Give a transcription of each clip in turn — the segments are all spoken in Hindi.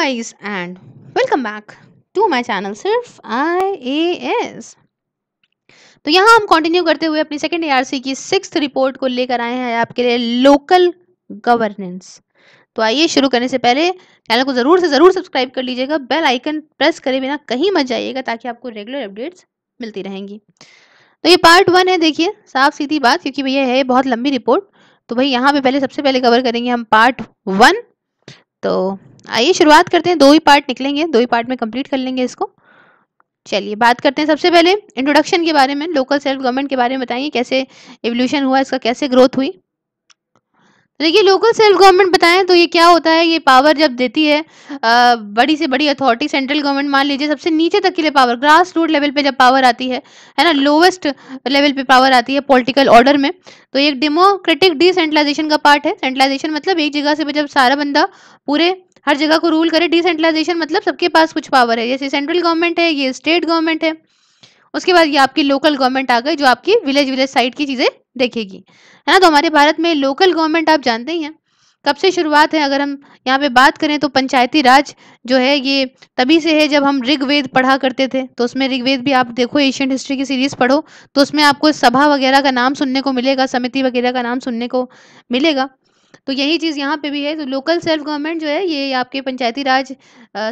guys and welcome back to my channel सिर्फ IAS तो यहां हम कंटिन्यू करते हुए अपनी सेकेंड एआरसी की सिक्स्थ रिपोर्ट को लेकर आए हैं आपके लिए लोकल गवर्नेंस तो आइए शुरू करने से पहले चैनल को ज़रूर से ज़रूर सब्सक्राइब कर लीजिएगा बेल आइकन प्रेस करे बिना कहीं मत जाइएगा ताकि आपको रेगुलर अपडेट्स मिलती रहेंगी तो ये पार्ट वन है देखिए साफ सीधी बात क्योंकि भैया है बहुत लंबी रिपोर्ट तो भाई यहाँ पे पहले सबसे पहले कवर करेंगे हम पार्ट वन तो आइए शुरुआत करते हैं दो ही पार्ट निकलेंगे दो ही पार्ट में कंप्लीट कर लेंगे इसको चलिए बात करते हैं सबसे पहले इंट्रोडक्शन के बारे में लोकल सेल्फ गवर्नमेंट के बारे में बताइए कैसे एवोल्यूशन हुआ इसका कैसे ग्रोथ हुई तो देखिए लोकल सेल्फ गवर्नमेंट बताएं तो ये क्या होता है ये पावर जब देती है आ, बड़ी से बड़ी अथॉरिटी सेंट्रल गवर्नमेंट मान लीजिए सबसे नीचे तक के लिए पावर ग्रास रूट लेवल पे जब पावर आती है है ना लोवेस्ट लेवल पे पावर आती है पॉलिटिकल ऑर्डर में तो ये डेमोक्रेटिक डिसेंट्रलाइजेशन का पार्ट है सेंट्रलाइजेशन मतलब एक जगह से जब सारा बंदा पूरे हर जगह को रूल करे डिसेंट्रलाइजेशन मतलब सबके पास कुछ पावर है जैसे सेंट्रल गवर्नमेंट है ये स्टेट गवर्नमेंट है उसके बाद ये आपकी लोकल गवर्नमेंट आ गई जो आपकी विलेज विलेज साइड की चीज़ें देखेगी है ना तो हमारे भारत में लोकल गवर्नमेंट आप जानते ही हैं कब से शुरुआत है अगर हम यहाँ पे बात करें तो पंचायती राज जो है ये तभी से है जब हम ऋग्वेद पढ़ा करते थे तो उसमें ऋग्वेद भी आप देखो एशियंट हिस्ट्री की सीरीज पढ़ो तो उसमें आपको सभा वगैरह का नाम सुनने को मिलेगा समिति वगैरह का नाम सुनने को मिलेगा तो यही चीज़ यहाँ पे भी है तो लोकल सेल्फ गवर्नमेंट जो है ये आपके पंचायती राज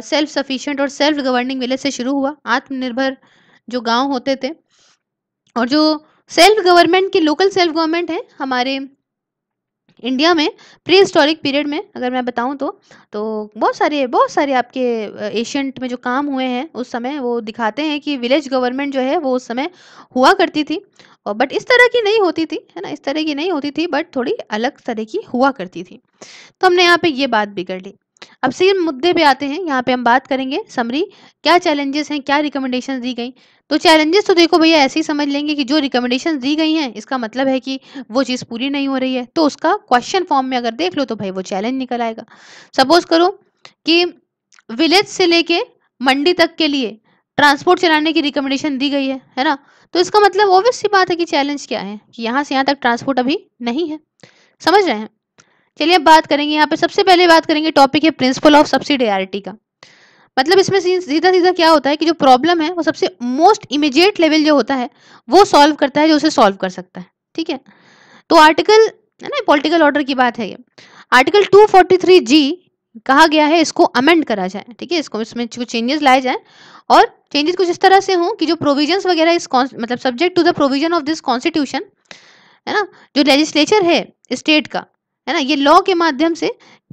सेल्फ सफिशिएंट और सेल्फ गवर्निंग विलेज से शुरू हुआ आत्मनिर्भर जो गांव होते थे और जो सेल्फ गवर्नमेंट की लोकल सेल्फ गवर्नमेंट है हमारे इंडिया में प्री हिस्टोरिक पीरियड में अगर मैं बताऊं तो तो बहुत सारे बहुत सारे आपके एशियंट में जो काम हुए हैं उस समय वो दिखाते हैं कि विलेज गवर्नमेंट जो है वो उस समय हुआ करती थी और बट इस तरह की नहीं होती थी है ना इस तरह की नहीं होती थी बट थोड़ी अलग तरह की हुआ करती थी तो हमने यहाँ पे ये बात भी कर ली अब सीम मुद्दे पे आते हैं यहाँ पे हम बात करेंगे समरी क्या चैलेंजेस हैं क्या रिकमेंडेशन दी गई तो चैलेंजेस तो देखो भैया ऐसे ही समझ लेंगे कि जो रिकमेंडेशन दी गई हैं इसका मतलब है कि वो चीज़ पूरी नहीं हो रही है तो उसका क्वेश्चन फॉर्म में अगर देख लो तो भाई वो चैलेंज निकल आएगा सपोज करो कि विलेज से लेके मंडी तक के लिए ट्रांसपोर्ट चलाने की रिकमेंडेशन दी गई है है ना तो इसका मतलब ओबियस सी बात है कि चैलेंज क्या है कि यहाँ से यहाँ तक ट्रांसपोर्ट अभी नहीं है समझ रहे हैं चलिए अब बात करेंगे यहाँ पे सबसे पहले बात करेंगे टॉपिक है प्रिंसिपल ऑफ सब्सिडियरिटी का मतलब इसमें सीधा सीधा क्या होता है कि जो प्रॉब्लम है वो सबसे मोस्ट इमिजिएट लेवल जो होता है वो सॉल्व करता है जो उसे सॉल्व कर सकता है ठीक है तो आर्टिकल है ना पॉलिटिकल ऑर्डर की बात है ये आर्टिकल 243 जी कहा गया है इसको अमेंड करा जाए ठीक है इसको इसमें कुछ चेंजेस लाए जाए और चेंजेस कुछ इस तरह से हों कि जो प्रोविजंस वगैरह इस मतलब subject to the provision of this constitution है ना जो लेजिस्लेचर है स्टेट का है ना ये लॉ के माध्यम से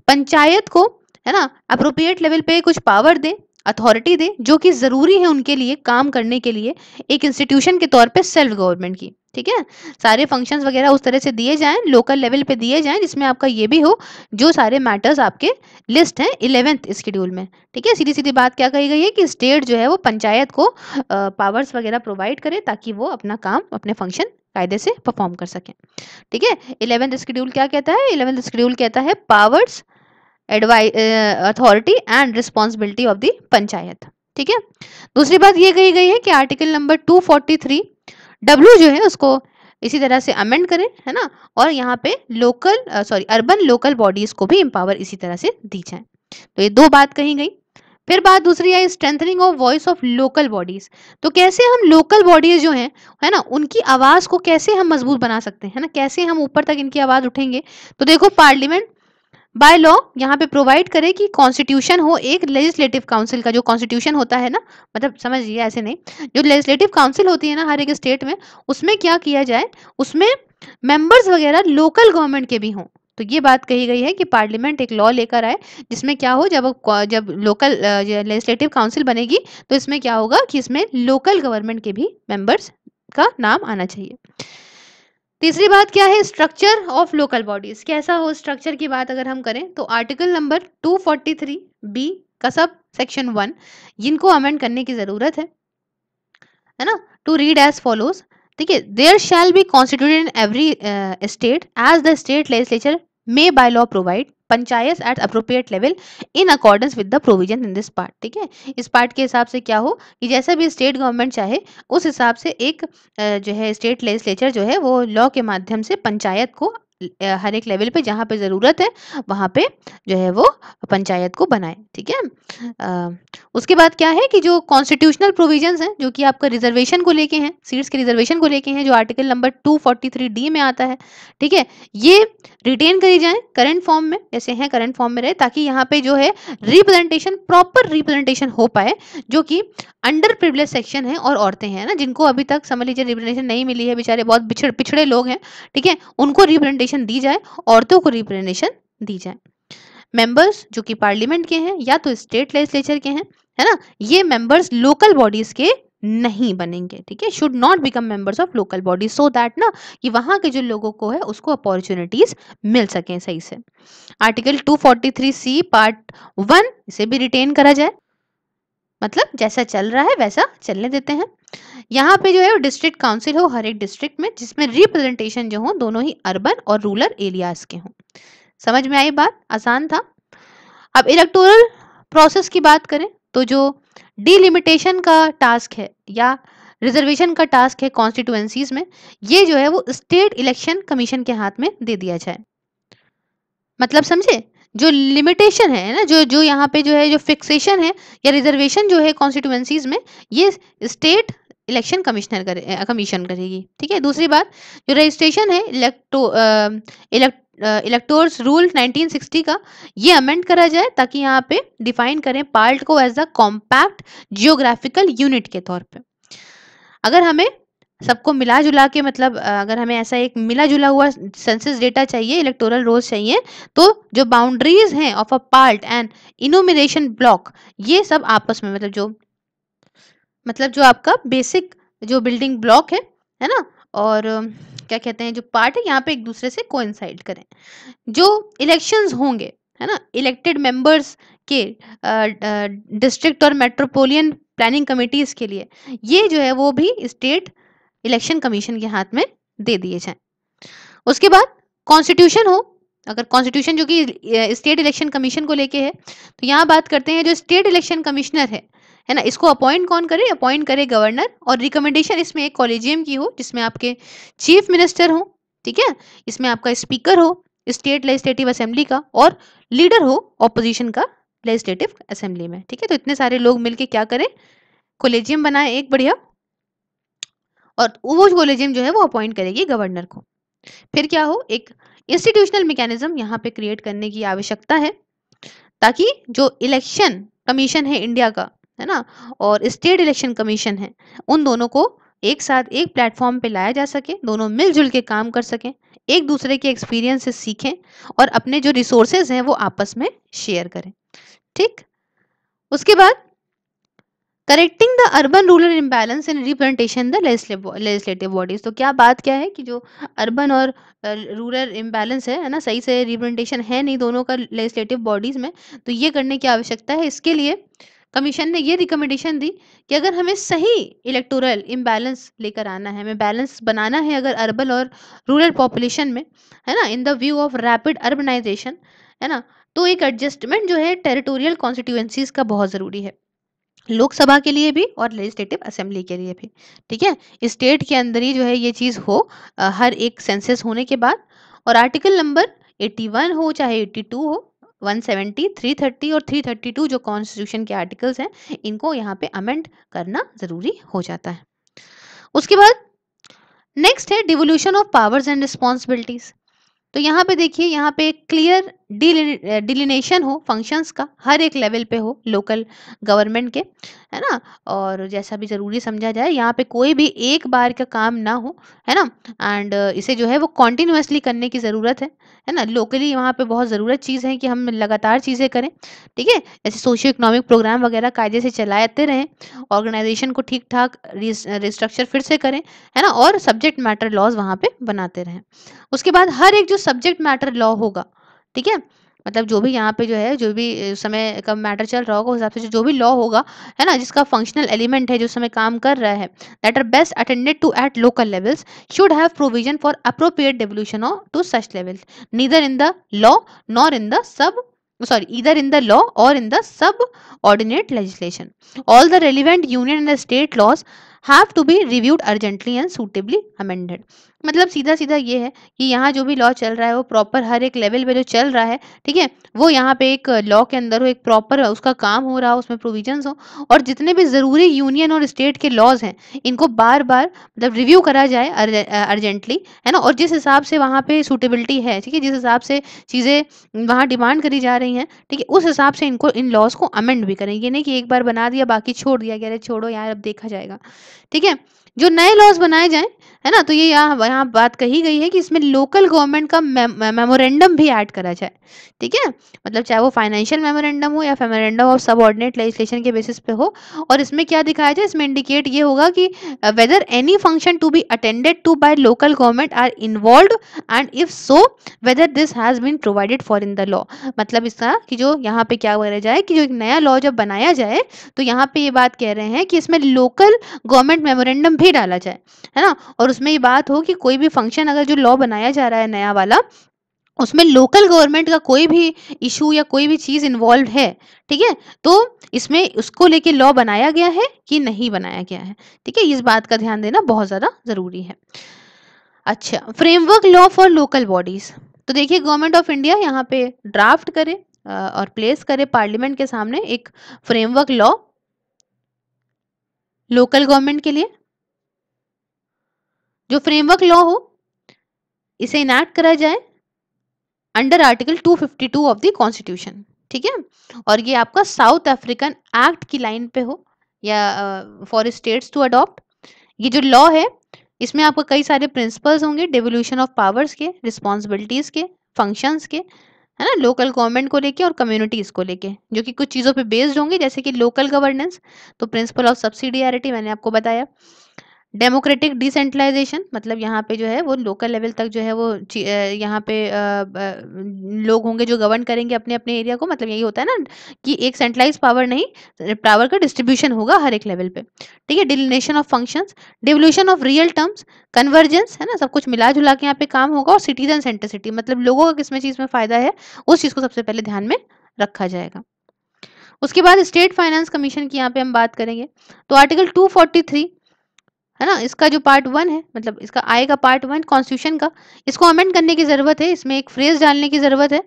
पंचायत को है ना अप्रोप्रिएट लेवल पे कुछ पावर दे अथॉरिटी दे जो कि ज़रूरी है उनके लिए काम करने के लिए एक इंस्टीट्यूशन के तौर पर सेल्फ गवर्नमेंट की ठीक है सारे फंक्शंस वगैरह उस तरह से दिए जाएं लोकल लेवल पे दिए जाएं जिसमें आपका ये भी हो जो सारे मैटर्स आपके लिस्ट हैं इलेवेंथ स्केड्यूल में ठीक है सीधी सीधी बात क्या कही गई है कि स्टेट जो है वो पंचायत को पावर्स वगैरह प्रोवाइड करे ताकि वो अपना काम अपने फंक्शन कायदे से परफॉर्म कर सकें ठीक है इलेवेंथ स्केड्यूल क्या कहता है इलेवेंथ स्केड्यूल कहता है पावर्स एडवाइ authority and responsibility of the panchayat ठीक है दूसरी बात ये कही गई है कि आर्टिकल नंबर 243 डब्ल्यू जो है उसको इसी तरह से अमेंड करें है ना और यहाँ पे local sorry urban local bodies को भी एम्पावर इसी तरह से दी जाए तो ये दो बात कही गई फिर बात दूसरी है strengthening of voice of local bodies तो कैसे हम लोकल बॉडीज जो हैं है ना उनकी आवाज़ को कैसे हम मजबूत बना सकते हैं ना कैसे हम ऊपर तक इनकी आवाज़ उठेंगे तो देखो पार्लियामेंट बाय लॉ यहाँ पे प्रोवाइड करे कि कॉन्स्टिट्यूशन हो एक लेजिस्लेटिव काउंसिल का जो कॉन्स्टिट्यूशन होता है ना मतलब समझिए ऐसे नहीं जो लेजिस्लेटिव काउंसिल होती है ना हर एक स्टेट में उसमें क्या किया जाए उसमें मेंबर्स वगैरह लोकल गवर्नमेंट के भी हों तो ये बात कही गई है कि पार्लियामेंट एक लॉ लेकर आए जिसमें क्या हो जब जब लोकल लेजिस्लेटिव काउंसिल बनेगी तो इसमें क्या होगा कि इसमें लोकल गवर्नमेंट के भी मेंबर्स का नाम आना चाहिए तीसरी बात क्या है स्ट्रक्चर ऑफ लोकल बॉडीज कैसा हो स्ट्रक्चर की बात अगर हम करें तो आर्टिकल नंबर 243 बी का सब सेक्शन वन जिनको अमेंड करने की जरूरत है है ना टू रीड एज फॉलोज ठीक है there shall be constituted in every state as the state legislature may by law provide panchayat at appropriate level in accordance with the provision in this part ठीक है इस पार्ट के हिसाब से क्या हो कि जैसा भी स्टेट गवर्नमेंट चाहे उस हिसाब से एक जो है स्टेट लेजिस्लेचर जो है वो लॉ के माध्यम से पंचायत को हर एक लेवल पे जहाँ पे ज़रूरत है वहाँ पे जो है वो पंचायत को बनाए ठीक है उसके बाद क्या है कि जो कॉन्स्टिट्यूशनल प्रोविजंस हैं जो कि आपका रिजर्वेशन को लेके हैं सीट्स के रिजर्वेशन को लेके हैं जो आर्टिकल नंबर 243 डी में आता है ठीक है ये रिटेन करी जाए करंट फॉर्म में जैसे हैं करंट फॉर्म में रहे ताकि यहाँ पे जो है रिप्रेजेंटेशन प्रॉपर रिप्रेजेंटेशन हो पाए जो कि अंडर प्रिवलेज सेक्शन है और औरतें हैं ना जिनको अभी तक समझ लीजिए रिप्रेजेंटेशन नहीं मिली है बेचारे बहुत पिछड़े पिछड़े लोग हैं ठीक है उनको रिप्रेजेंटेशन रिप्रेजेंटेशन दी जाए औरतों को रिप्रेजेंटेशन दी जाए मेंबर्स जो कि पार्लियामेंट के हैं या तो स्टेट लेजिस्लेचर के हैं है ना ये मेंबर्स लोकल बॉडीज के नहीं बनेंगे ठीक है should not become members of local bodies so that ना कि वहां के जो लोगों को है उसको अपॉर्चुनिटीज मिल सके सही से आर्टिकल 243 सी पार्ट वन इसे भी रिटेन करा जाए मतलब जैसा चल रहा है वैसा चलने देते हैं यहाँ पे जो है वो डिस्ट्रिक्ट काउंसिल हो हर एक डिस्ट्रिक्ट में जिसमें रिप्रेजेंटेशन जो हो दोनों ही अर्बन और रूरल एरियाज के हों समझ में आई बात आसान था अब इलेक्टोरल प्रोसेस की बात करें तो जो डिलिमिटेशन का टास्क है या रिजर्वेशन का टास्क है कॉन्स्टिट्यूएंसीज में ये जो है वो स्टेट इलेक्शन कमीशन के हाथ में दे दिया जाए मतलब समझे जो लिमिटेशन है ना जो जो यहाँ पे जो है जो फिक्सेशन है या रिजर्वेशन जो है कॉन्स्टिट्यूएंसीज में ये स्टेट इलेक्शन कमिश्नर करे कमीशन करेगी ठीक है दूसरी बात जो रजिस्ट्रेशन है इलेक्टो इलेक्ट इलेक्टोर्स रूल 1960 का ये अमेंड करा जाए ताकि यहाँ पे डिफाइन करें पार्ट को as a compact geographical unit के तौर पे अगर हमें सबको मिला जुला के मतलब अगर हमें ऐसा एक मिला जुला हुआ सेंसस डेटा चाहिए इलेक्टोरल रोल चाहिए तो जो बाउंड्रीज हैं of a part and enumeration block ये सब आपस में मतलब जो मतलब जो आपका बेसिक जो बिल्डिंग ब्लॉक है है ना और क्या कहते हैं जो पार्ट है यहाँ पे एक दूसरे से कोइंसाइड करें जो इलेक्शंस होंगे है ना इलेक्टेड मेंबर्स के डिस्ट्रिक्ट और मेट्रोपोलियन प्लानिंग कमिटीज के लिए ये जो है वो भी स्टेट इलेक्शन कमीशन के हाथ में दे दिए जाए उसके बाद कॉन्स्टिट्यूशन हो अगर कॉन्स्टिट्यूशन जो कि स्टेट इलेक्शन कमीशन को लेके है तो यहाँ बात करते हैं जो स्टेट इलेक्शन कमिश्नर है है ना इसको अपॉइंट कौन करे अपॉइंट करे गवर्नर और रिकमेंडेशन इसमें एक कॉलेजियम की हो जिसमें आपके चीफ मिनिस्टर हो ठीक है इसमें आपका स्पीकर हो स्टेट लेजिस्लेटिव असेंबली का और लीडर हो ऑपोजिशन का लेजिस्लेटिव असेंबली में ठीक है तो इतने सारे लोग मिलकर क्या करें कोलेजियम बनाए एक बढ़िया और वो कॉलेजियम जो है वो अपॉइंट करेगी गवर्नर को फिर क्या हो एक इंस्टीट्यूशनल मैकेनिज्म यहाँ पे क्रिएट करने की आवश्यकता है ताकि जो इलेक्शन कमीशन है इंडिया का है ना और स्टेट इलेक्शन कमीशन है उन दोनों को एक साथ एक प्लेटफॉर्म पे लाया जा सके दोनों मिलजुल के काम कर सकें एक दूसरे के एक्सपीरियंस से सीखें और अपने जो रिसोर्सेज हैं वो आपस में शेयर करें ठीक उसके बाद correcting the urban rural imbalance in representation the legislative bodies तो क्या बात क्या है कि जो अर्बन और रूरल इम्बैलेंस है ना सही से रिप्रेजेंटेशन है नहीं दोनों का लेजिस्लेटिव बॉडीज में तो ये करने की आवश्यकता है इसके लिए कमीशन ने ये रिकमेंडेशन दी कि अगर हमें सही इलेक्टोरल इम्बैलेंस लेकर आना है हमें बैलेंस बनाना है अगर अर्बन और रूरल पॉपुलेशन में है ना in the view of rapid urbanisation है ना तो एक एडजस्टमेंट जो है टेरिटोरियल कॉन्स्टिट्यूएंसीज का बहुत ज़रूरी है लोकसभा के लिए भी और लेजिस्लेटिव असेंबली के लिए भी ठीक है स्टेट के अंदर ही जो है ये चीज़ हो आ, हर एक सेंसस होने के बाद और आर्टिकल नंबर 81 हो चाहे 82 हो 170, 330 और 332 जो कॉन्स्टिट्यूशन के आर्टिकल्स हैं इनको यहाँ पे अमेंड करना ज़रूरी हो जाता है उसके बाद नेक्स्ट है devolution of powers and responsibilities तो यहाँ पे देखिए यहाँ पे क्लियर डिलिनेशन हो फंक्शंस का हर एक लेवल पे हो लोकल गवर्नमेंट के है ना और जैसा भी ज़रूरी समझा जाए यहाँ पे कोई भी एक बार का काम ना हो है ना एंड इसे जो है वो कॉन्टिन्यूसली करने की ज़रूरत है है ना लोकली वहाँ पे बहुत ज़रूरत चीज़ है कि हम लगातार चीज़ें करें ठीक है जैसे सोशियो इकोनॉमिक प्रोग्राम वगैरह कायदे से चलाते रहें ऑर्गेनाइजेशन को ठीक ठाक रिस्ट्रक्चर फिर से करें है ना और सब्जेक्ट मैटर लॉज वहाँ पर बनाते रहें उसके बाद हर एक जो सब्जेक्ट मैटर लॉ होगा ठीक है मतलब जो भी यहाँ पे जो है जो भी समय का मैटर चल रहा होगा उस हिसाब से जो भी लॉ होगा है ना जिसका फंक्शनल एलिमेंट है जो समय काम कर रहा है that are best attended to at local levels should have provision for appropriate devolution of to such levels neither in the law nor in the sub sorry either in the law or in the subordinate legislation all the relevant union and the state laws have to be reviewed urgently and suitably amended मतलब सीधा सीधा ये है कि यहाँ जो भी लॉ चल रहा है वो प्रॉपर हर एक लेवल पे जो चल रहा है ठीक है वो यहाँ पे एक लॉ के अंदर हो एक प्रॉपर उसका काम हो रहा हो उसमें प्रोविजंस हो और जितने भी ज़रूरी यूनियन और स्टेट के लॉज हैं इनको बार बार मतलब रिव्यू करा जाए अर्जेंटली है ना और जिस हिसाब से वहाँ पे सूटेबिलिटी है ठीक है जिस हिसाब से चीज़ें वहाँ डिमांड करी जा रही हैं ठीक है उस हिसाब से इनको इन लॉज को अमेंड भी करें ये नहीं कि एक बार बना दिया बाकी छोड़ दिया गया छोड़ो यार अब देखा जाएगा ठीक है जो नए लॉज बनाए जाएं है ना तो ये यहाँ यहाँ बात कही गई है कि इसमें लोकल गवर्नमेंट का मेमोरेंडम भी ऐड करा जाए ठीक है मतलब चाहे वो फाइनेंशियल मेमोरेंडम हो या मेमोरेंडम ऑफ ऑर्डिनेट लेजिस्लेशन के बेसिस पे हो और इसमें क्या दिखाया जाए इसमें इंडिकेट ये होगा कि whether any function to be attended to by local government are involve and if so whether this has been provided for in the law मतलब इसका कि जो यहाँ पे क्या बोला जाए कि जो एक नया लॉ जब बनाया जाए तो यहाँ पे ये बात कह रहे हैं कि इसमें लोकल गवर्नमेंट मेमोरेंडम भी भी डाला जाए है ना और उसमें ये बात हो कि कोई भी फंक्शन अगर जो लॉ बनाया जा रहा है नया वाला उसमें लोकल गवर्नमेंट का कोई भी इशू या कोई भी चीज़ इन्वॉल्व है ठीक है तो इसमें उसको लेके लॉ बनाया गया है कि नहीं बनाया गया है ठीक है इस बात का ध्यान देना बहुत ज़्यादा ज़रूरी है अच्छा framework law for local bodies तो देखिए गवर्नमेंट ऑफ इंडिया यहाँ पे ड्राफ्ट करे और प्लेस करे पार्लियामेंट के सामने एक फ्रेमवर्क लॉ लोकल गवर्नमेंट के लिए जो फ्रेमवर्क लॉ हो इसे इनैक्ट करा जाए under article 252 of the constitution ठीक है और ये आपका साउथ अफ्रीकन एक्ट की लाइन पे हो या फॉर स्टेट्स टू अडॉप्ट ये जो लॉ है इसमें आपको कई सारे प्रिंसिपल्स होंगे डेवोल्यूशन ऑफ पावर्स के रिस्पॉन्सिबिलिटीज के फंक्शंस के है ना लोकल गवर्नमेंट को लेके और कम्युनिटीज को लेके जो कि कुछ चीज़ों पे बेस्ड होंगे जैसे कि लोकल गवर्नेंस तो प्रिंसिपल ऑफ सब्सिडियरिटी मैंने आपको बताया डेमोक्रेटिक डिसेंट्रलाइजेशन मतलब यहाँ पे जो है वो लोकल लेवल तक जो है वो यहाँ पे लोग होंगे जो गवर्न करेंगे अपने अपने एरिया को मतलब यही होता है ना कि एक सेंट्रलाइज पावर नहीं पावर का डिस्ट्रीब्यूशन होगा हर एक लेवल पे ठीक है delineation of functions devolution of real terms convergence है ना सब कुछ मिला जुला के यहाँ पे काम होगा और सिटीजन सेंट्रिसिटी मतलब लोगों का किस में चीज़ में फ़ायदा है उस चीज़ को सबसे पहले ध्यान में रखा जाएगा उसके बाद स्टेट फाइनेंस कमीशन की यहाँ पे हम बात करेंगे तो आर्टिकल 243 है ना इसका जो पार्ट वन है मतलब इसका आएगा पार्ट वन कॉन्स्टिट्यूशन का इसको अमेंड करने की ज़रूरत है इसमें एक फ्रेज डालने की ज़रूरत है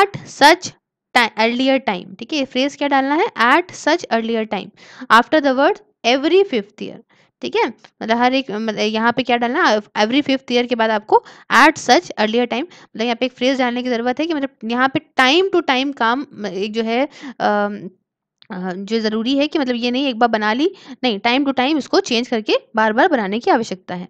एट सच अर्लियर टाइम ठीक है फ्रेज क्या डालना है at such earlier time after the word every fifth year ठीक है मतलब हर एक मतलब यहाँ पे क्या डालना एवरी फिफ्थ ईयर के बाद आपको एट सच अर्लियर टाइम मतलब यहाँ पे एक फ्रेज डालने की ज़रूरत है कि मतलब यहाँ पे टाइम टू टाइम काम एक जो है आ, जो ज़रूरी है कि मतलब ये नहीं एक बार बना ली नहीं टाइम टू टाइम इसको चेंज करके बार बार बनाने की आवश्यकता है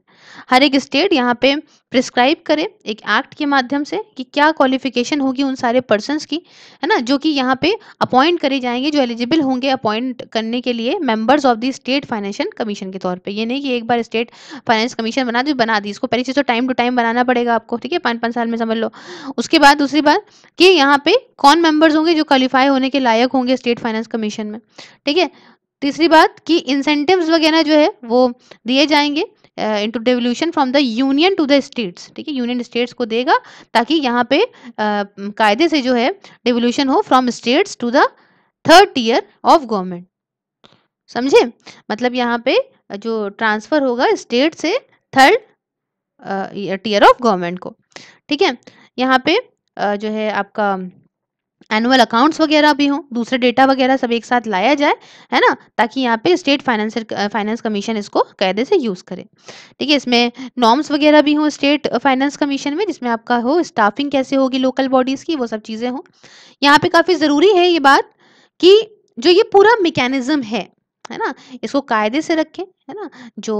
हर एक स्टेट यहाँ पे प्रिस्क्राइब करें एक एक्ट के माध्यम से कि क्या क्वालिफिकेशन होगी उन सारे पर्सनस की है ना जो कि यहाँ पे अपॉइंट करे जाएंगे जो एलिजिबल होंगे अपॉइंट करने के लिए members of the state financial commission के तौर पे ये नहीं कि एक बार स्टेट फाइनेंस कमीशन बना दी बना दी इसको पहली चीज़ तो टाइम टू टाइम बनाना पड़ेगा आपको ठीक है पाँच पाँच साल में समझ लो उसके बाद दूसरी बात कि यहाँ पे कौन मेंबर्स होंगे जो क्वालिफाई होने के लायक होंगे स्टेट फाइनेंस कमीशन में ठीक है तीसरी बात कि इंसेंटिव्स वगैरह जो है वो दिए जाएंगे into devolution from the union to the states ठीक है यूनियन स्टेट्स को देगा ताकि यहाँ पे कायदे से जो है डेवल्यूशन हो from states to the third year of government समझे मतलब यहाँ पे जो ट्रांसफर होगा स्टेट से थर्ड टीयर ऑफ गवर्नमेंट को ठीक है यहाँ पे जो है आपका एनुअल अकाउंट्स वगैरह भी हों दूसरे डेटा वगैरह सब एक साथ लाया जाए है ना ताकि यहाँ पे स्टेट फाइनेंस फाइनेंस कमीशन इसको कायदे से यूज़ करे ठीक है इसमें नॉर्म्स वगैरह भी हों स्टेट फाइनेंस कमीशन में जिसमें आपका हो स्टाफिंग कैसे होगी लोकल बॉडीज़ की वो सब चीज़ें हों यहाँ पे काफ़ी ज़रूरी है ये बात कि जो ये पूरा मेकेनिज़्म है है ना इसको कायदे से रखें है ना जो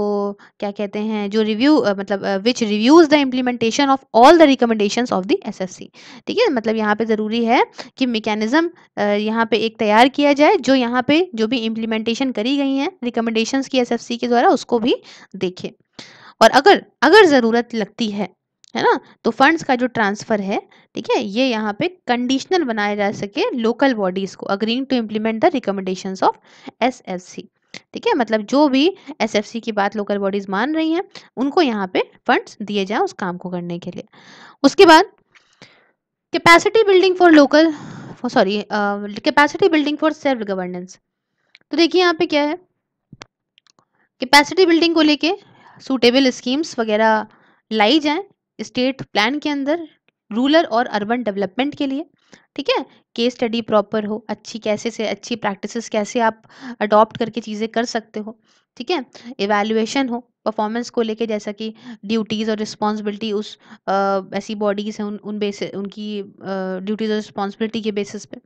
क्या कहते हैं जो रिव्यू मतलब which reviews the implementation of all the recommendation of the S S C ठीक है मतलब यहाँ पे ज़रूरी है कि मेकेनिज़्म यहाँ पे एक तैयार किया जाए जो यहाँ पे जो भी इम्प्लीमेंटेशन करी गई हैं रिकमेंडेशन की एस एस सी के द्वारा उसको भी देखे और अगर अगर ज़रूरत लगती है है ना तो फंड्स का जो ट्रांसफ़र है ठीक है ये यहाँ पे कंडीशनल बनाया जा सके लोकल बॉडीज़ को agreeing to implement the recommendation of S ठीक है मतलब जो भी एस की बात लोकल बॉडीज़ मान रही हैं उनको यहाँ पे फंड्स दिए जाए उस काम को करने के लिए उसके बाद capacity building for local sorry capacity building for self governance तो देखिए यहाँ पे क्या है कैपेसिटी बिल्डिंग को लेके सूटेबल स्कीम्स वगैरह लाई जाए स्टेट प्लान के अंदर रूरल और अर्बन डेवलपमेंट के लिए ठीक है केस स्टडी प्रॉपर हो अच्छी कैसे से अच्छी प्रैक्टिसेस कैसे आप अडॉप्ट करके चीज़ें कर सकते हो ठीक है एवेल्युएशन हो परफॉर्मेंस को लेके जैसा कि ड्यूटीज़ और रिस्पॉन्सिबिलिटी उस आ, ऐसी बॉडीज़ हैं उन उन बेस उनकी ड्यूटीज़ और रिस्पॉन्सिबिलिटी के बेसिस पे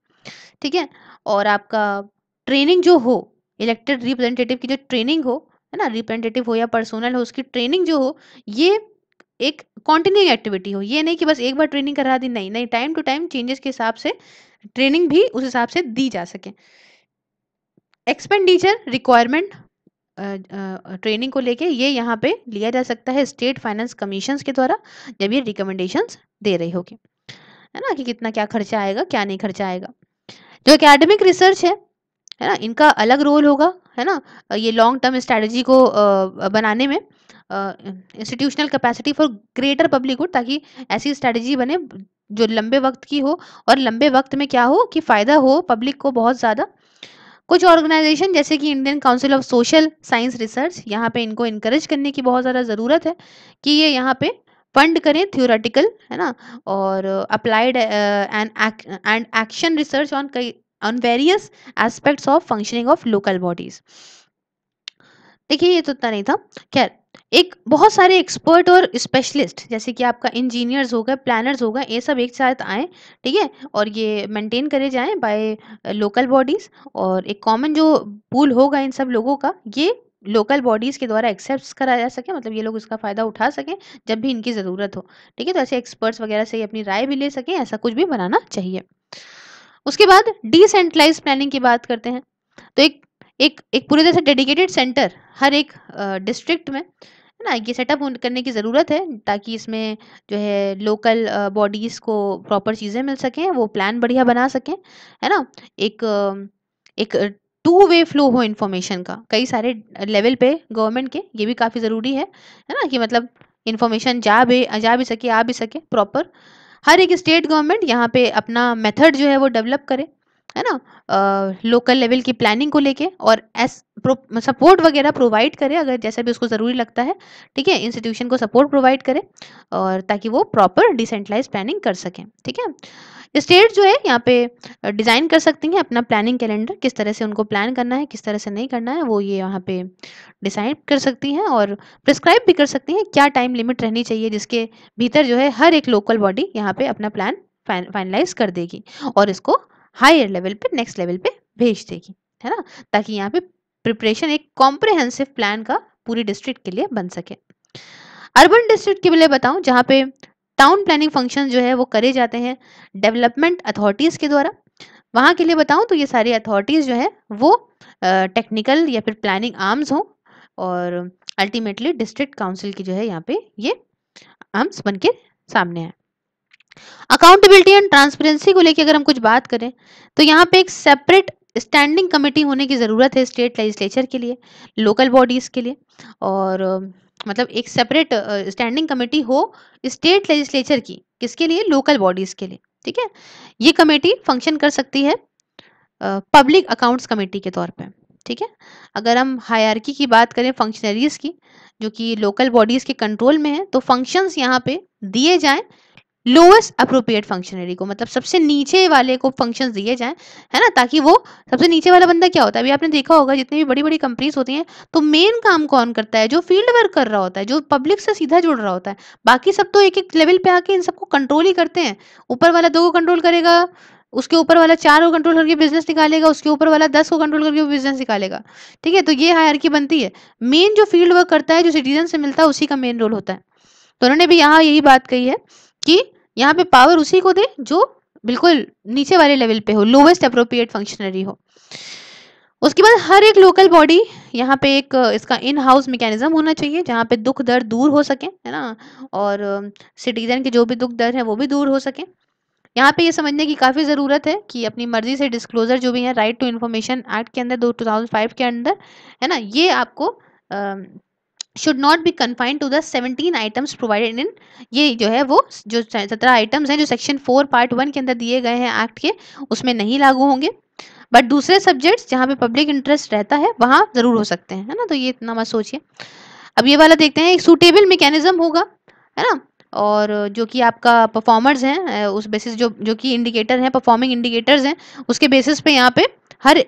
ठीक है और आपका ट्रेनिंग जो हो इलेक्टेड रिप्रेजेंटेटिव की जो ट्रेनिंग हो है ना रिप्रेजेंटेटिव हो या पर्सोनल हो उसकी ट्रेनिंग जो हो ये एक कॉन्टिन्यू एक्टिविटी हो ये नहीं कि बस एक बार ट्रेनिंग करा दी नहीं नहीं टाइम टू टाइम चेंजेस के हिसाब से ट्रेनिंग भी उस हिसाब से दी जा सके एक्सपेंडिचर रिक्वायरमेंट ट्रेनिंग को लेके ये यहाँ पे लिया जा सकता है स्टेट फाइनेंस कमीशन के द्वारा जब ये रिकमेंडेशन दे रही होगी है ना कि कितना क्या खर्चा आएगा क्या नहीं खर्चा आएगा जो अकेडमिक रिसर्च है है ना इनका अलग रोल होगा है ना ये लॉन्ग टर्म स्ट्रेटजी को बनाने में institutional capacity for greater public good ताकि ऐसी स्ट्रेटजी बने जो लंबे वक्त की हो और लंबे वक्त में क्या हो कि फ़ायदा हो पब्लिक को बहुत ज़्यादा कुछ ऑर्गेनाइजेशन जैसे कि Indian Council of Social Science Research यहाँ पे इनको इनक्रेज करने की बहुत ज़्यादा ज़रूरत है कि ये यहाँ पे फंड करें थियोरेटिकल है ना और applied and action research on कई on various aspects of functioning of local bodies देखिए ये तो इतना नहीं था खैर एक बहुत सारे एक्सपर्ट और स्पेशलिस्ट जैसे कि आपका इंजीनियर्स हो गए प्लानर्स हो गए ये सब एक साथ आए ठीक है और ये मेंटेन करे जाएं बाय लोकल बॉडीज़ और एक कॉमन जो पूल होगा इन सब लोगों का ये लोकल बॉडीज़ के द्वारा एक्सेप्ट कराया जा सके मतलब ये लोग इसका फ़ायदा उठा सकें जब भी इनकी ज़रूरत हो ठीक है तो ऐसे एक्सपर्ट्स वगैरह से अपनी राय भी ले सकें ऐसा कुछ भी बनाना चाहिए उसके बाद डिसेंट्रलाइज प्लानिंग की बात करते हैं तो एक एक एक पूरी तरह से डेडिकेटेड सेंटर हर एक डिस्ट्रिक्ट में है ना ये सेटअप करने की ज़रूरत है ताकि इसमें जो है लोकल बॉडीज़ को प्रॉपर चीज़ें मिल सकें वो प्लान बढ़िया बना सकें है ना एक एक टू वे फ्लो हो इन्फॉर्मेशन का कई सारे लेवल पे गवर्नमेंट के ये भी काफ़ी ज़रूरी है है ना कि मतलब इन्फॉर्मेशन जा भी जा भी सके आ भी सके प्रॉपर हर एक स्टेट गवर्नमेंट यहाँ पे अपना मेथड जो है वो डेवलप करे है ना लोकल लेवल की प्लानिंग को लेके और एस सपोर्ट वगैरह प्रोवाइड करे अगर जैसा भी उसको ज़रूरी लगता है ठीक है इंस्टीट्यूशन को सपोर्ट प्रोवाइड करे और ताकि वो प्रॉपर डिसेंट्रलाइज प्लानिंग कर सकें ठीक है स्टेट जो है यहाँ पे डिज़ाइन कर सकती हैं अपना प्लानिंग कैलेंडर किस तरह से उनको प्लान करना है किस तरह से नहीं करना है वो ये यहाँ पे डिसाइड कर सकती हैं और प्रिस्क्राइब भी कर सकती हैं क्या टाइम लिमिट रहनी चाहिए जिसके भीतर जो है हर एक लोकल बॉडी यहाँ पे अपना प्लान फाइनलाइज कर देगी और इसको हायर लेवल पे नेक्स्ट लेवल पे भेज देगी है ना ताकि यहाँ पे प्रिपरेशन एक कॉम्प्रिहेंसिव प्लान का पूरी डिस्ट्रिक्ट के लिए बन सके अर्बन डिस्ट्रिक्ट के लिए बताऊं जहाँ पे टाउन प्लानिंग फंक्शन जो है वो करे जाते हैं डेवलपमेंट अथॉरिटीज़ के द्वारा वहाँ के लिए बताऊँ तो ये सारी अथॉरिटीज़ जो है वो टेक्निकल या फिर प्लानिंग आर्म्स हों और अल्टीमेटली डिस्ट्रिक्ट काउंसिल की जो है यहाँ पे ये आर्म्स बन के सामने है अकाउंटेबिलिटी एंड ट्रांसपेरेंसी को लेकर अगर हम कुछ बात करें तो यहाँ पे एक सेपरेट स्टैंडिंग कमेटी होने की ज़रूरत है स्टेट लेजिस्लेचर के लिए लोकल बॉडीज़ के लिए और मतलब एक सेपरेट स्टैंडिंग कमेटी हो स्टेट लेजिस्लेचर की किसके लिए लोकल बॉडीज के लिए ठीक है ये कमेटी फंक्शन कर सकती है पब्लिक अकाउंट्स कमेटी के तौर पे ठीक है अगर हम हायरकी की बात करें फंक्शनरीज की जो कि लोकल बॉडीज के कंट्रोल में है तो फंक्शंस यहाँ पे दिए जाएं लोएस्ट अप्रोप्रिएट फंक्शनरी को मतलब सबसे नीचे वाले को फंक्शंस दिए जाएं है ना ताकि वो सबसे नीचे वाला बंदा क्या होता है अभी आपने देखा होगा जितनी भी बड़ी बड़ी कंपनीज होती हैं तो मेन काम कौन करता है जो फील्ड वर्क कर रहा होता है जो पब्लिक से सीधा जुड़ रहा होता है बाकी सब तो एक एक लेवल पे आके इन सबको कंट्रोल ही करते हैं ऊपर वाला दो को कंट्रोल करेगा उसके ऊपर वाला चार को कंट्रोल करके बिजनेस निकालेगा उसके ऊपर वाला दस को कंट्रोल करके बिजनेस निकालेगा ठीक है तो ये हायर की बनती है मेन जो फील्ड वर्क करता है जो सिटीजन से मिलता है उसी का मेन रोल होता है तो उन्होंने भी यहाँ यही बात कही है कि यहाँ पे पावर उसी को दे जो बिल्कुल नीचे वाले लेवल पे हो लोवेस्ट अप्रोप्रिएट फंक्शनरी हो उसके बाद हर एक लोकल बॉडी यहाँ पे एक इसका इन हाउस मैकेनिज्म होना चाहिए जहाँ पे दुख दर्द दूर हो सके है ना और सिटीजन के जो भी दुख दर्द है वो भी दूर हो सके यहाँ पे ये समझने की काफ़ी ज़रूरत है कि अपनी मर्जी से डिस्क्लोजर जो भी है राइट टू इन्फॉर्मेशन एक्ट के अंदर दो टू थाउजेंड फाइव के अंदर है ना ये आपको should not be confined to the seventeen items provided in ये जो है वो जो सत्रह आइटम्स हैं जो सेक्शन फोर पार्ट वन के अंदर दिए गए हैं एक्ट के उसमें नहीं लागू होंगे बट दूसरे सब्जेक्ट्स जहाँ पे पब्लिक इंटरेस्ट रहता है वहाँ जरूर हो सकते हैं है ना तो ये इतना मत सोचिए अब ये वाला देखते हैं एक सूटेबल मेकेनिज्म होगा है ना और जो कि आपका परफॉर्मर्स हैं उस बेसिस जो जो कि इंडिकेटर हैं परफॉर्मिंग इंडिकेटर्स हैं उसके बेसिस पे यहाँ पे हर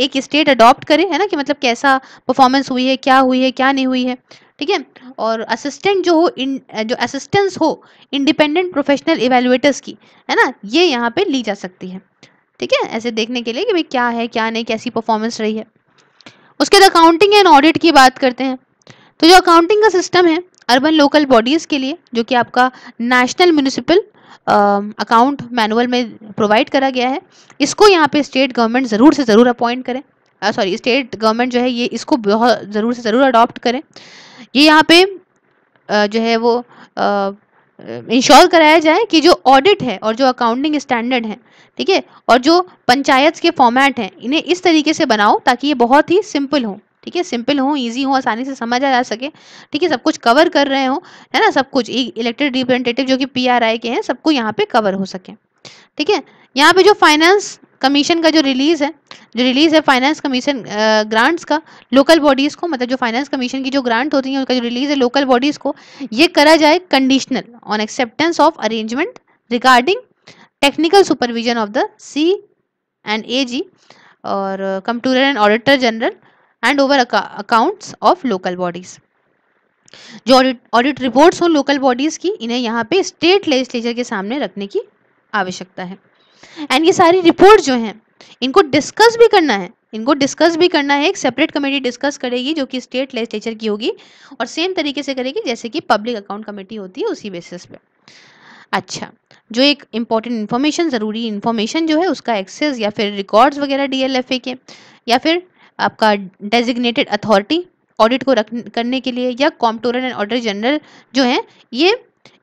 एक स्टेट अडॉप्ट करे है ना कि मतलब कैसा परफॉर्मेंस हुई है क्या हुई है क्या नहीं हुई है ठीक है और असिस्टेंट जो हो इन जो असिस्टेंस हो इंडिपेंडेंट प्रोफेशनल इवेलुएटर्स की है ना ये यहाँ पे ली जा सकती है ठीक है ऐसे देखने के लिए कि भाई क्या है क्या नहीं कैसी परफॉर्मेंस रही है उसके बाद अकाउंटिंग एंड ऑडिट की बात करते हैं तो जो अकाउंटिंग का सिस्टम है अर्बन लोकल बॉडीज़ के लिए जो कि आपका नेशनल म्यूनिसिपल अकाउंट मैनुअल में प्रोवाइड करा गया है इसको यहाँ पे स्टेट गवर्नमेंट ज़रूर से ज़रूर अपॉइंट करें सॉरी स्टेट गवर्नमेंट जो है ये इसको बहुत ज़रूर से ज़रूर अडॉप्ट करें ये यहाँ पे जो है वो इंश्योर कराया जाए कि जो ऑडिट है और जो अकाउंटिंग स्टैंडर्ड है ठीक है और जो पंचायत के फॉर्मेट हैं इन्हें इस तरीके से बनाओ ताकि ये बहुत ही सिंपल हो ठीक है सिंपल हो ईजी हो आसानी से समझा जा सके ठीक है सब कुछ कवर कर रहे हो है ना सब कुछ इलेक्टेड रिप्रेजेंटेटिव जो कि पी आर आई के हैं सबको यहाँ पे कवर हो सके ठीक है यहाँ पे जो फाइनेंस कमीशन का जो रिलीज है जो रिलीज है फाइनेंस कमीशन ग्रांट्स का लोकल बॉडीज को मतलब जो फाइनेंस कमीशन की जो ग्रांट होती है उनका जो रिलीज है लोकल बॉडीज को ये करा जाए conditional on acceptance of arrangement regarding technical supervision of the C and A G और comptroller and auditor general and over accounts of local bodies जो ऑडिट ऑडिट रिपोर्ट्स हो लोकल बॉडीज़ की इन्हें यहाँ पे स्टेट लेजिस्लेचर के सामने रखने की आवश्यकता है एंड ये सारी रिपोर्ट जो हैं इनको डिस्कस भी करना है इनको डिस्कस भी करना है एक सेपरेट कमेटी डिस्कस करेगी जो कि स्टेट लेजिस्लेचर की होगी और सेम तरीके से करेगी जैसे कि पब्लिक अकाउंट कमेटी होती है उसी बेसिस पे अच्छा जो एक इम्पॉर्टेंट इन्फॉर्मेशन ज़रूरी इन्फॉर्मेशन जो है उसका एक्सेस या फिर रिकॉर्ड्स वगैरह डीएलएफए के या फिर आपका डेजिग्नेटेड अथॉरिटी ऑडिट को रख करने के लिए या कॉम्प्टोरर एंड ऑडिटर जनरल जो हैं ये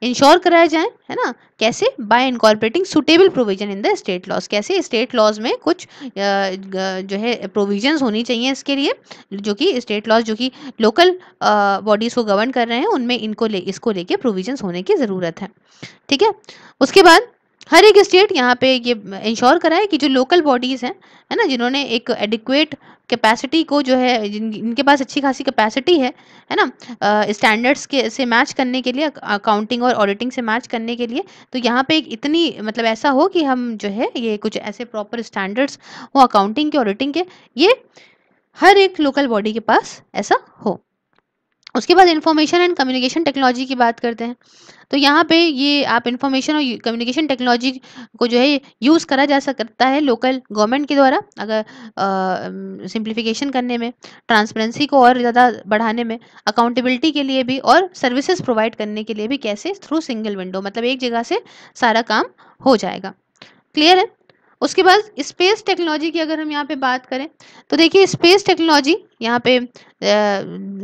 इंश्योर कराया जाए है ना कैसे by incorporating suitable provision in the state laws कैसे स्टेट लॉज में कुछ जो है प्रोविजंस होनी चाहिए इसके लिए जो कि स्टेट लॉज जो कि लोकल बॉडीज़ को गवर्न कर रहे हैं उनमें इनको ले इसको लेके प्रोविजंस होने की ज़रूरत है ठीक है उसके बाद हर एक स्टेट यहाँ पे ये इंश्योर कराए कि जो लोकल बॉडीज़ हैं है ना जिन्होंने एक एडिक्वेट कैपेसिटी को जो है जिन इनके पास अच्छी खासी कैपेसिटी है है ना स्टैंडर्ड्स के से मैच करने के लिए अकाउंटिंग और ऑडिटिंग से मैच करने के लिए तो यहाँ पे एक इतनी मतलब ऐसा हो कि हम जो है ये कुछ ऐसे प्रॉपर स्टैंडर्ड्स हो अकाउंटिंग के ऑडिटिंग के ये हर एक लोकल बॉडी के पास ऐसा हो उसके बाद इन्फॉर्मेशन एंड कम्युनिकेशन टेक्नोलॉजी की बात करते हैं तो यहाँ पे ये आप इन्फॉर्मेशन और कम्युनिकेशन टेक्नोलॉजी को जो है यूज़ करा जा सकता है लोकल गवर्नमेंट के द्वारा अगर सिंप्लीफिकेशन करने में ट्रांसपेरेंसी को और ज़्यादा बढ़ाने में अकाउंटेबिलिटी के लिए भी और सर्विसेज प्रोवाइड करने के लिए भी कैसे थ्रू सिंगल विंडो मतलब एक जगह से सारा काम हो जाएगा क्लियर है उसके बाद स्पेस टेक्नोलॉजी की अगर हम यहाँ पे बात करें तो देखिए स्पेस टेक्नोलॉजी यहाँ पे आ,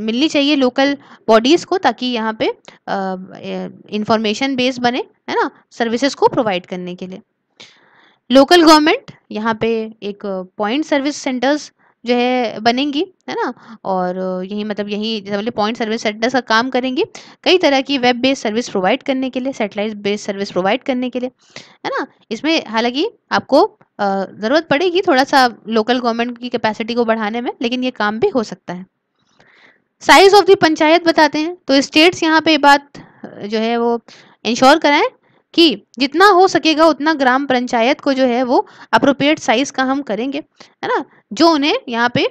मिलनी चाहिए लोकल बॉडीज़ को ताकि यहाँ पे इंफॉर्मेशन बेस बने है ना सर्विसेज को प्रोवाइड करने के लिए लोकल गवर्नमेंट यहाँ पे एक पॉइंट सर्विस सेंटर्स जो है बनेंगी है ना और यही मतलब यही जैसे बोले पॉइंट सर्विस सेंटर्स का काम करेंगी कई तरह की वेब बेस्ड सर्विस प्रोवाइड करने के लिए सेटेलाइट बेस्ड सर्विस प्रोवाइड करने के लिए है ना इसमें हालांकि आपको ज़रूरत पड़ेगी थोड़ा सा लोकल गवर्नमेंट की कैपेसिटी को बढ़ाने में लेकिन ये काम भी हो सकता है साइज ऑफ द पंचायत बताते हैं तो स्टेट्स यहाँ पे बात जो है वो इंश्योर कराएं कि जितना हो सकेगा उतना ग्राम पंचायत को जो है वो अप्रोप्रिएट साइज का हम करेंगे है ना जो उन्हें यहाँ पे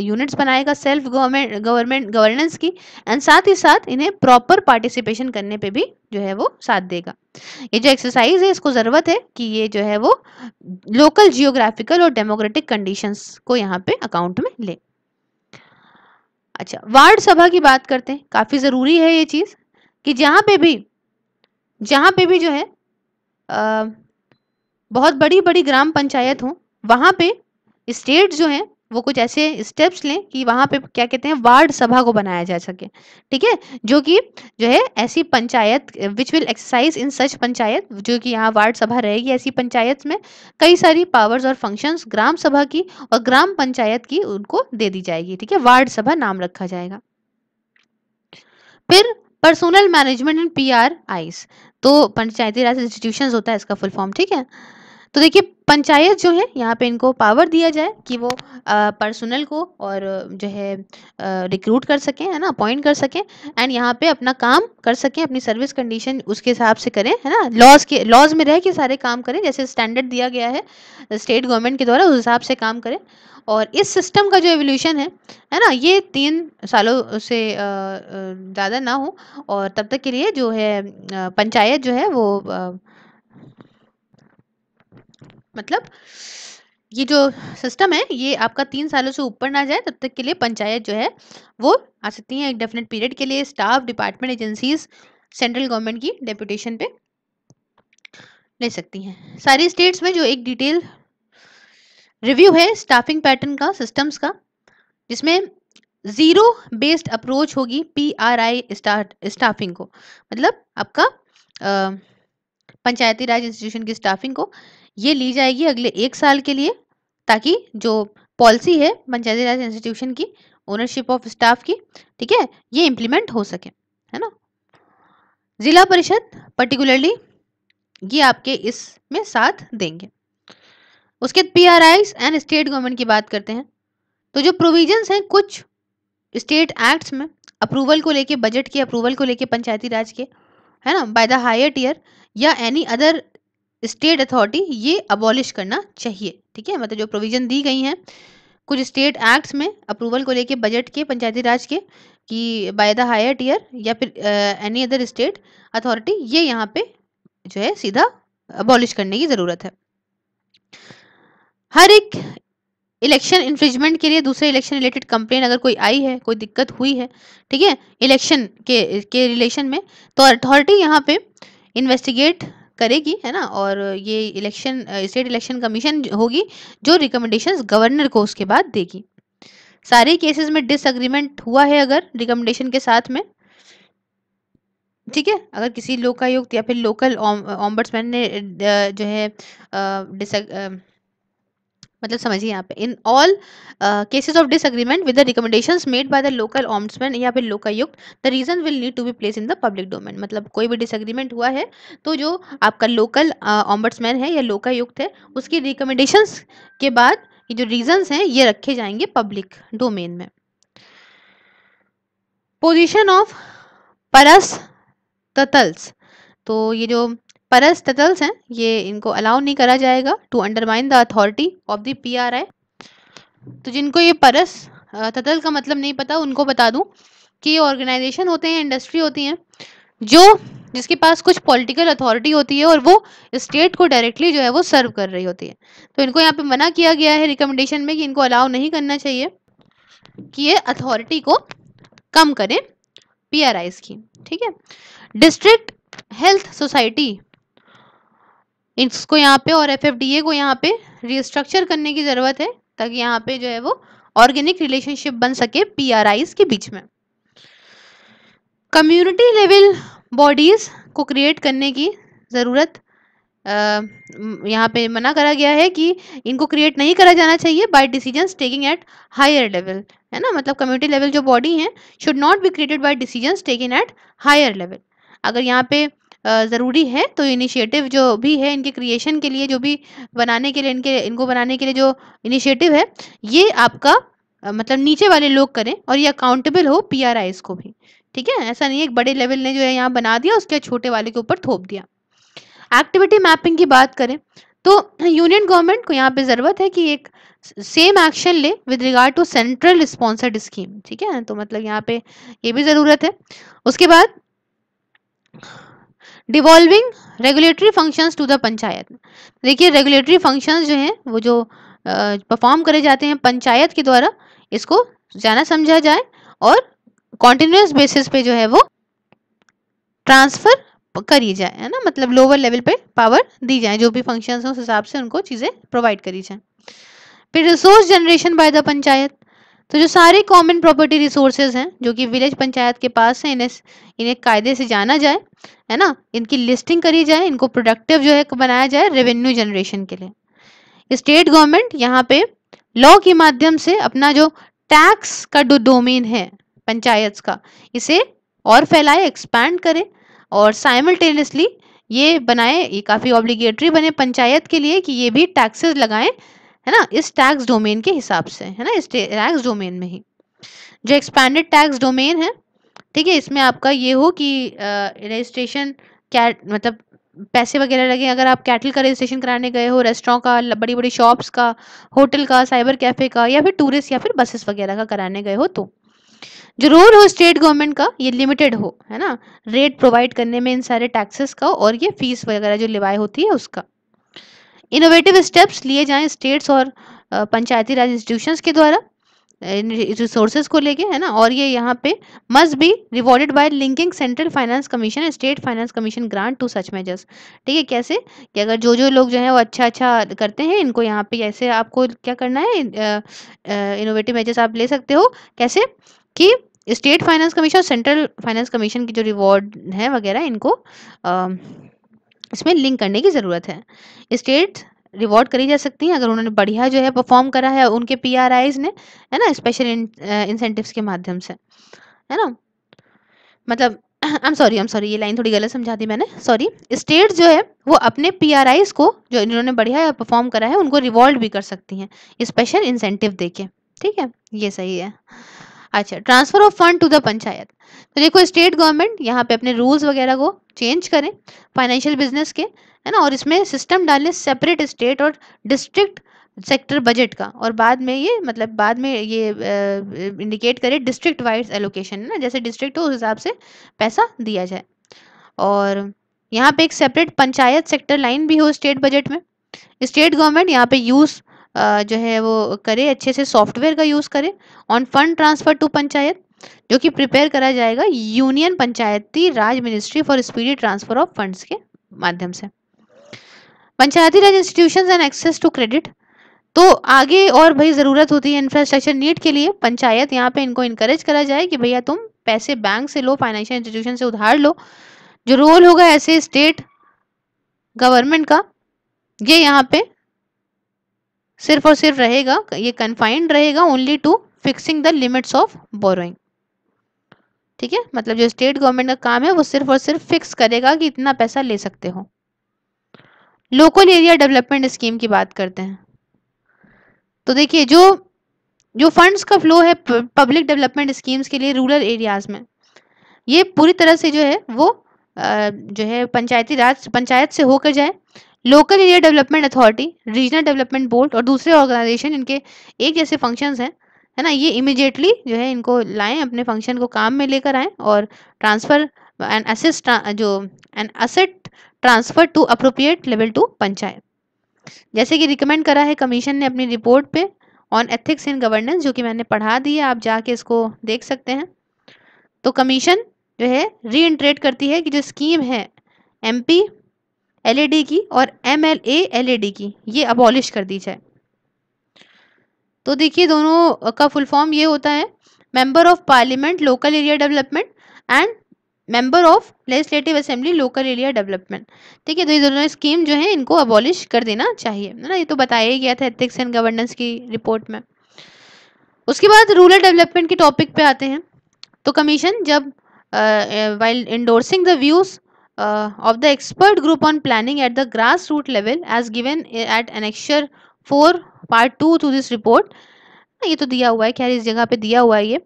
यूनिट्स बनाएगा सेल्फ गवर्नमेंट गवर्नमेंट गवर्नेंस की एंड साथ ही साथ इन्हें प्रॉपर पार्टिसिपेशन करने पे भी जो है वो साथ देगा ये जो एक्सरसाइज है इसको ज़रूरत है कि ये जो है वो लोकल जियोग्राफिकल और डेमोक्रेटिक कंडीशंस को यहाँ पे अकाउंट में ले अच्छा वार्ड सभा की बात करते हैं काफ़ी ज़रूरी है ये चीज़ कि जहाँ पे भी जहाँ पे भी जो है आ, बहुत बड़ी बड़ी ग्राम पंचायत हो वहाँ पे स्टेट जो है वो कुछ ऐसे स्टेप्स लें कि वहाँ पे क्या कहते हैं वार्ड सभा को बनाया जा सके ठीक है जो कि जो है ऐसी panchayat which will exercise in such panchayat जो कि यहाँ वार्ड सभा रहेगी ऐसी पंचायत में कई सारी पावर्स और फंक्शंस ग्राम सभा की और ग्राम पंचायत की उनको दे दी जाएगी ठीक है वार्ड सभा नाम रखा जाएगा फिर personnel management and P R Is तो पंचायती राज इंस्टीट्यूशन होता है इसका फुल फॉर्म ठीक है तो देखिए पंचायत जो है यहाँ पे इनको पावर दिया जाए कि वो पर्सनल को और जो है रिक्रूट कर सकें है ना अपॉइंट कर सकें एंड यहाँ पे अपना काम कर सकें अपनी सर्विस कंडीशन उसके हिसाब से करें है ना लॉज के लॉज में रह के सारे काम करें जैसे स्टैंडर्ड दिया गया है स्टेट गवर्नमेंट के द्वारा उस हिसाब से काम करें और इस सिस्टम का जो एवोल्यूशन है है ना ये तीन सालों से ज़्यादा ना हो और तब तक के लिए जो है पंचायत जो है वो मतलब ये जो सिस्टम है ये आपका तीन सालों से ऊपर ना जाए तब तक के लिए पंचायत जो है वो आ सकती है एक डेफिनेट पीरियड के लिए staff department agencies central government की डेपुटेशन पे ले सकती हैं सारी स्टेट्स में जो एक डिटेल रिव्यू है स्टाफिंग पैटर्न का सिस्टम्स का जिसमें ज़ीरो बेस्ड अप्रोच होगी पी आर आई स्टाफिंग को मतलब आपका पंचायती राज इंस्टीट्यूशन की स्टाफिंग को ये ली जाएगी अगले एक साल के लिए ताकि जो पॉलिसी है पंचायती राज इंस्टीट्यूशन की ओनरशिप ऑफ स्टाफ की ठीक है ये इम्प्लीमेंट हो सके है ना जिला परिषद पर्टिकुलरली ये आपके इसमें साथ देंगे उसके P R I and state government की बात करते हैं तो जो प्रोविजंस हैं कुछ स्टेट एक्ट्स में अप्रूवल को लेके बजट के अप्रूवल को लेके पंचायती राज के है ना बाय द हायर टीयर या एनी अदर स्टेट अथॉरिटी ये अबॉलिश करना चाहिए ठीक है मतलब जो प्रोविजन दी गई हैं कुछ स्टेट एक्ट्स में अप्रूवल को लेके बजट के पंचायती राज के कि बाय द हायर टीयर या फिर एनी अदर स्टेट अथॉरिटी ये यहाँ पे जो है सीधा अबॉलिश करने की ज़रूरत है हर एक इलेक्शन इन्फ्रिजमेंट के लिए दूसरे इलेक्शन रिलेटेड कंप्लेन अगर कोई आई है कोई दिक्कत हुई है ठीक है इलेक्शन के के रिलेशन में तो अथॉरिटी यहाँ पे इन्वेस्टिगेट करेगी है ना और ये इलेक्शन स्टेट इलेक्शन कमीशन होगी जो रिकमेंडेशंस गवर्नर को उसके बाद देगी सारे केसेस में डिसएग्रीमेंट हुआ है अगर रिकमेंडेशन के साथ में ठीक है अगर किसी लोकायुक्त या फिर लोकल ऑम्बर्ट्समैन ने जो है डिस मतलब समझिए यहाँ पे in all cases of disagreement with the recommendation made by the local ombudsman या फिर Lokayukta the reason will need to be place in the public domain मतलब कोई भी डिसएग्रीमेंट हुआ है तो जो आपका लोकल ऑम्बर्ट्समैन uh, है या लोकायुक्त है उसकी रिकमेंडेशन के बाद ये जो रीजंस हैं ये रखे जाएंगे पब्लिक डोमेन में पोजिशन ऑफ परस ततल्स तो ये जो परस्तल्स हैं ये इनको अलाउ नहीं करा जाएगा to undermine the authority of the P R I तो जिनको ये परस तदल का मतलब नहीं पता उनको बता दूं कि ये ऑर्गेनाइजेशन होते हैं इंडस्ट्री होती हैं जो जिसके पास कुछ पॉलिटिकल अथॉरिटी होती है और वो स्टेट को डायरेक्टली जो है वो सर्व कर रही होती है तो इनको यहाँ पे मना किया गया है रिकमेंडेशन में कि इनको अलाउ नहीं करना चाहिए कि ये अथॉरिटी को कम करें पी की ठीक है डिस्ट्रिक्ट हेल्थ सोसाइटी इसको यहाँ पे और एफ को यहाँ पे रिस्ट्रक्चर करने की ज़रूरत है ताकि यहाँ पे जो है वो ऑर्गेनिक रिलेशनशिप बन सके पी के बीच में कम्युनिटी लेवल बॉडीज़ को क्रिएट करने की ज़रूरत यहाँ पे मना करा गया है कि इनको क्रिएट नहीं करा जाना चाहिए by decision taking at higher level है ना मतलब कम्युनिटी लेवल जो बॉडी है should not be created by decision taking at higher level अगर यहाँ पे ज़रूरी है तो इनिशिएटिव जो भी है इनके क्रिएशन के लिए जो भी बनाने के लिए इनके इनको बनाने के लिए जो इनिशिएटिव है ये आपका मतलब नीचे वाले लोग करें और ये अकाउंटेबल हो पी आर आईज को भी ठीक है ऐसा नहीं है बड़े लेवल ने जो है यहाँ बना दिया उसके छोटे वाले के ऊपर थोप दिया एक्टिविटी मैपिंग की बात करें तो यूनियन गवर्नमेंट को यहाँ पे ज़रूरत है कि एक सेम एक्शन ले with regard to central sponsored scheme ठीक है तो मतलब यहाँ पे ये भी ज़रूरत है उसके बाद devolving regulatory functions to the panchayat देखिए रेगुलेटरी फंक्शंस जो हैं वो जो परफॉर्म करे जाते हैं पंचायत के द्वारा इसको जाना समझा जाए और कॉन्टिन्यूस बेसिस पे जो है वो ट्रांसफ़र करी जाए है ना मतलब लोअर लेवल पे पावर दी जाए जो भी फंक्शंस हैं उस हिसाब से उनको चीज़ें प्रोवाइड करी जाए फिर resource generation by the panchayat तो जो सारे कॉमन प्रॉपर्टी रिसोर्सेज हैं जो कि विलेज पंचायत के पास हैं इन्हें इन्हें कायदे से जाना जाए है ना इनकी लिस्टिंग करी जाए इनको प्रोडक्टिव जो है बनाया जाए रेवेन्यू जनरेशन के लिए स्टेट गवर्नमेंट यहाँ पे लॉ के माध्यम से अपना जो टैक्स का जो डोमेन है पंचायत का इसे और फैलाए एक्सपैंड करे और साइमल्टेनियसली ये बनाए ये काफ़ी ऑब्लिगेटरी बने पंचायत के लिए कि ये भी टैक्सेस लगाएं है ना इस टैक्स डोमेन के हिसाब से है ना इस टैक्स डोमेन में ही जो एक्सपैंडेड टैक्स डोमेन है ठीक है इसमें आपका ये हो कि रजिस्ट्रेशन क्या मतलब पैसे वगैरह लगे अगर आप कैटल का रजिस्ट्रेशन कराने गए हो रेस्टोरों का बड़ी बड़ी शॉप्स का होटल का साइबर कैफ़े का या फिर टूरिस्ट या फिर बसेस वगैरह का कराने गए हो तो जो रोल हो स्टेट गवर्नमेंट का ये लिमिटेड हो है ना रेट प्रोवाइड करने में इन सारे टैक्सेस का और ये फीस वगैरह जो लिवाई होती है उसका इनोवेटिव स्टेप्स लिए जाएं स्टेट्स और पंचायती राज इंस्टीट्यूशंस के द्वारा रिसोर्सेज को लेके है ना और ये यहाँ पे must be rewarded by linking central finance commission state finance commission grant to such measures ठीक है कैसे कि अगर जो जो लोग जो है वो अच्छा अच्छा करते हैं इनको यहाँ पे ऐसे आपको क्या करना है इनोवेटिव मेजर्स आप ले सकते हो कैसे कि स्टेट फाइनेंस कमीशन और सेंट्रल फाइनेंस कमीशन की जो रिवॉर्ड है वगैरह इनको आ, इसमें लिंक करने की ज़रूरत है स्टेट रिवॉर्ड करी जा सकती हैं अगर उन्होंने बढ़िया जो है परफॉर्म करा है उनके पी आर आईज ने है ना स्पेशल इंसेंटिव्स के माध्यम से है ना मतलब I am sorry I am sorry ये लाइन थोड़ी गलत समझा दी मैंने सॉरी स्टेट जो है वो अपने पी आर आईज को जो इन्होंने बढ़िया परफॉर्म करा है उनको रिवॉर्ड भी कर सकती हैं स्पेशल इंसेंटिव दे के ठीक है ये सही है अच्छा transfer of fund to the panchayat तो देखो स्टेट गवर्नमेंट यहाँ पे अपने रूल्स वगैरह को चेंज करें फाइनेंशियल बिजनेस के है ना और इसमें सिस्टम डालें सेपरेट स्टेट और डिस्ट्रिक्ट सेक्टर बजट का और बाद में ये मतलब बाद में ये इंडिकेट करे डिस्ट्रिक्ट वाइज एलोकेशन है ना जैसे डिस्ट्रिक्ट हो उस हिसाब से पैसा दिया जाए और यहाँ पे एक सेपरेट पंचायत सेक्टर लाइन भी हो स्टेट बजट में स्टेट गवर्नमेंट यहाँ पे यूज़ जो है वो करे अच्छे से सॉफ्टवेयर का यूज़ करें on fund transfer to panchayat जो कि प्रिपेयर करा जाएगा union Panchayati Raj ministry for speedy transfer of funds के माध्यम से Panchayati Raj institution and access to credit तो आगे और भाई ज़रूरत होती है इंफ्रास्ट्रक्चर नीड के लिए पंचायत यहाँ पे इनको इंकरेज करा जाए कि भैया तुम पैसे बैंक से लो फाइनेंशियल इंस्टीट्यूशन से उधार लो जो रोल होगा ऐसे स्टेट गवर्नमेंट का ये यहाँ पे सिर्फ और सिर्फ रहेगा ये कन्फाइंड रहेगा only to fixing the limits of borrowing ठीक है मतलब जो स्टेट गवर्नमेंट का काम है वो सिर्फ और सिर्फ फिक्स करेगा कि इतना पैसा ले सकते हो लोकल एरिया डेवलपमेंट स्कीम की बात करते हैं तो देखिए जो जो फंड्स का फ्लो है पब्लिक डेवलपमेंट स्कीम्स के लिए रूरल एरियाज में ये पूरी तरह से जो है वो जो है पंचायती राज पंचायत से होकर जाए local area development authority regional development board और दूसरे ऑर्गेनाइजेशन इनके एक जैसे फंक्शंस हैं है ना ये इमिजिएटली जो है इनको लाएं अपने फंक्शन को काम में लेकर आएँ और ट्रांसफ़र एंड असिस्ट जो and asset transfer to appropriate level to panchayat जैसे कि रिकमेंड करा है कमीशन ने अपनी रिपोर्ट पे ऑन एथिक्स इन गवर्नेंस जो कि मैंने पढ़ा दी है आप जाके इसको देख सकते हैं तो कमीशन जो है री करती है कि जो स्कीम है एमपी एलईडी की और एम एल ए एलईडी की ये अबॉलिश कर दी जाए तो देखिए दोनों का फुल फॉर्म ये होता है member of parliament local area development and member of legislative assembly local area development ठीक है तो ये दोनों स्कीम जो है इनको अबॉलिश कर देना चाहिए है ना ये तो बताया ही गया था एथिक्स एंड गवर्नेंस की रिपोर्ट में उसके बाद रूरल डेवलपमेंट के टॉपिक पे आते हैं तो कमीशन जब while endorsing the views uh, of the expert group on planning at the grassroots level as given at annexure 4 part two to this report ये तो दिया हुआ है खैर इस जगह पे दिया हुआ है ये